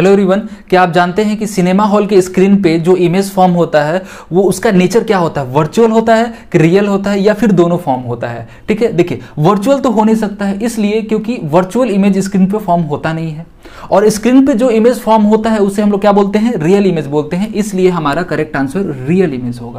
hello रिवन क्या आप जानते हैं कि सिनेमा हॉल के स्क्रीन पे जो इमेज फॉर्म होता है वो उसका नेचर क्या होता है वर्चुअल होता है कि रियल होता है या फिर दोनों फॉर्म होता है ठीक है देखिए वर्चुअल तो हो नहीं सकता है इसलिए क्योंकि वर्चुअल इमेज स्क्रीन पे फॉर्म होता नहीं है और स्क्रीन पे जो इमेज फॉर्म होता है उसे हम लोग क्या बोलते हैं रियल इमेज बोलते हैं इसलिए हमारा करेक्ट आंसर रियल इमेज होगा